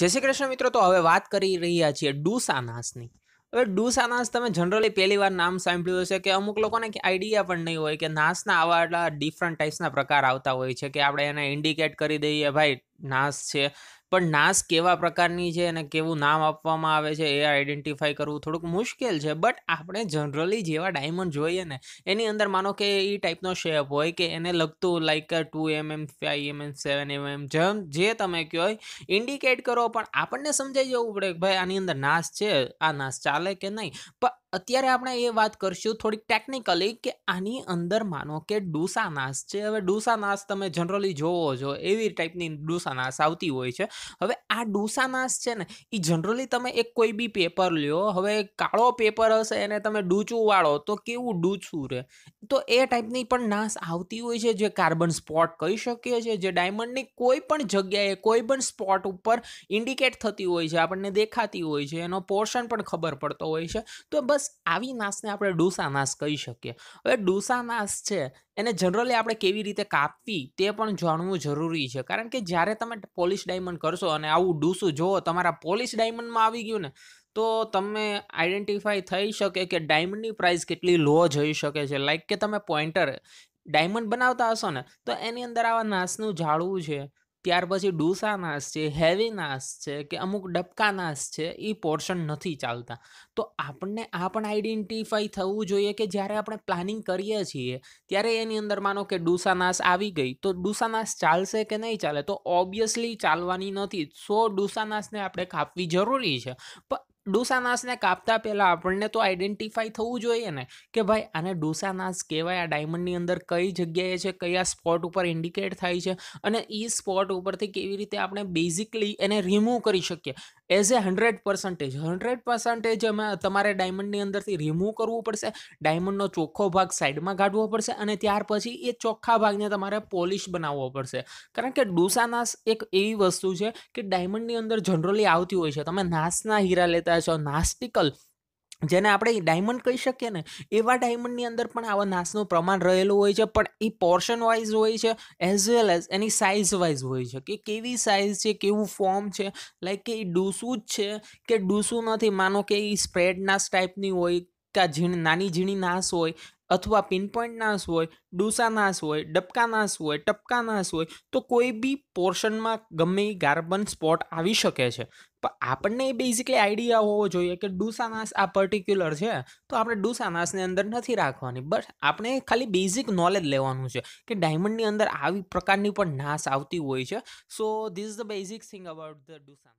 જય શ્રી કૃષ્ણ મિત્રો તો હવે વાત કરી રહ્યા છીએ ડુસાનાસની હવે ડુસાનાસ તમે જનરલી પહેલી વાર નામ સાંભળ્યું હશે કે અમુક લોકોને આઈડિયા પણ નહીં હોય કે નાસના આવા એટલા ડિફરન્ટ ટાઈપ્સના પ્રકાર આવતા હોય છે કે આપણે એને ઇન્ડિકેટ કરી દઈએ ભાઈ નાસ છે પણ નાસ કેવા પ્રકારની છે અને કેવું નામ આપવામાં આવે છે એ આઈડેન્ટિફાઈ કરવું થોડુંક મુશ્કેલ છે બટ આપણે જનરલી જેવા ડાયમંડ જોઈએ ને એની અંદર માનો કે એ ટાઈપનો શેપ હોય કે એને લગતું like two M M five M seven M M જેમ જે તમે કહો ઇન્ડિકેટ કરો પણ આપણને સમજાઈ જવું પડે કે ભાઈ આની અંદર નાસ છે આ નાસ ચાલે કે નહીં પણ અત્યારે આપણે એ વાત કરશું થોડીક ટેકનિકલી કે આની અંદર માનો કે ડોસા નાસ છે હવે ડોસા નાસ તમે જનરલી જોવો છો એવી ટાઈપની ડોસા નાસ આવતી હોય છે હવે આ ડોસા છે ને એ જનરલી તમે એક કોઈ બી પેપર લ્યો હવે કાળો પેપર હશે એને તમે ડૂચું વાળો તો કેવું ડૂચું રહે તો એ ટાઈપની પણ નાસ આવતી હોય છે જે કાર્બન સ્પોટ કહી શકીએ છીએ જે ડાયમંડની કોઈ પણ જગ્યાએ કોઈ પણ સ્પોટ ઉપર ઇન્ડિકેટ થતી હોય છે આપણને દેખાતી હોય છે એનો પોર્શન પણ ખબર પડતો હોય છે તો બસ બસ આવી નાશને આપણે ડોસા નાશ કહી શકીએ હવે ડોસા નાશ છે એને જનરલી આપણે કેવી રીતે કાપવી તે પણ જાણવું જરૂરી છે કારણ કે જ્યારે તમે પોલિશ ડાયમંડ કરશો અને આવું ડૂસું જોવો તમારા પોલિશ ડાયમંડમાં આવી ગયું ને તો તમે આઈડેન્ટિફાઈ થઈ શકે કે ડાયમંડની પ્રાઇસ કેટલી લો જઈ શકે છે લાઈક કે તમે પોઈન્ટર ડાયમંડ બનાવતા હશો ને તો એની અંદર આવા નાશનું જાળવું છે ત્યાર પછી ડૂસા નાશ છે હેવી નાશ છે કે અમુક ડબકા નાશ છે એ પોર્શન નથી ચાલતા તો આપણને આ પણ આઈડેન્ટિફાઈ થવું જોઈએ કે જ્યારે આપણે પ્લાનિંગ કરીએ છીએ ત્યારે એની અંદર માનો કે ડૂસા નાશ આવી ગઈ તો ડૂસા નાશ ચાલશે કે નહીં ચાલે તો ઓબ્વિયસલી ચાલવાની નથી સો ડૂસા નાશને આપણે કાપવી જરૂરી છે પણ ડોસાનાસને કાપતા પહેલાં આપણને તો આઈડેન્ટિફાઈ થવું જોઈએ ને કે ભાઈ આને ડોસાનાસ કહેવાય આ ડાયમંડની અંદર કઈ જગ્યાએ છે કયા સ્પોટ ઉપર ઇન્ડિકેટ થાય છે અને એ સ્પોટ ઉપરથી કેવી રીતે આપણે બેઝિકલી એને રિમૂવ કરી શકીએ as a hundred percentage hundred percentage તમારે ડાયમંડની અંદરથી રિમૂવ કરવું પડશે ડાયમંડનો ચોખ્ખો ભાગ સાઈડમાં કાઢવો પડશે અને ત્યાર પછી એ ચોખ્ખા ભાગને તમારે પોલિશ બનાવવો પડશે કારણ કે ડોસાનાસ એક એવી વસ્તુ છે કે ડાયમંડની અંદર જનરલી આવતી હોય છે તમે નાસના હીરા લેતા કરતા હશો નાસ્ટિકલ જેને આપણે ડાયમંડ કહી શકીએ ને એવા ડાયમંડની અંદર પણ આવા નાસનું પ્રમાણ રહેલું હોય છે પણ એ પોર્શન વાઇઝ હોય છે એઝ વેલ એઝ એની સાઇઝ વાઇઝ હોય છે કે કેવી સાઇઝ છે કેવું ફોર્મ છે લાઈક કે એ ડૂસું જ છે કે ડૂસું નથી માનો કે એ સ્પ્રેડના ટાઈપની હોય ટપકા ઝીણ નાની ઝીણી નાશ હોય અથવા પિનપોઈન્ટ નાશ હોય ડૂસા નાશ હોય ડબકા નાશ હોય ટપકા નાશ હોય તો કોઈ બી પોર્શનમાં ગમે એ ગાર્બન સ્પોટ આવી શકે છે પણ આપણને એ બેઝિકલી આઈડિયા હોવો જોઈએ કે નાશ આ પર્ટિક્યુલર છે તો આપણે ડૂસાનાસની અંદર નથી રાખવાની બસ આપણે ખાલી બેઝિક નોલેજ લેવાનું છે કે ડાયમંડની અંદર આવી પ્રકારની પણ નાશ આવતી હોય છે so this is the basic thing about the ડૂસાનાસ